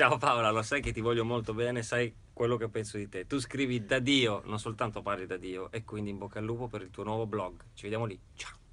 Ciao Paola, lo sai che ti voglio molto bene, sai quello che penso di te. Tu scrivi da Dio, non soltanto parli da Dio, e quindi in bocca al lupo per il tuo nuovo blog. Ci vediamo lì. Ciao.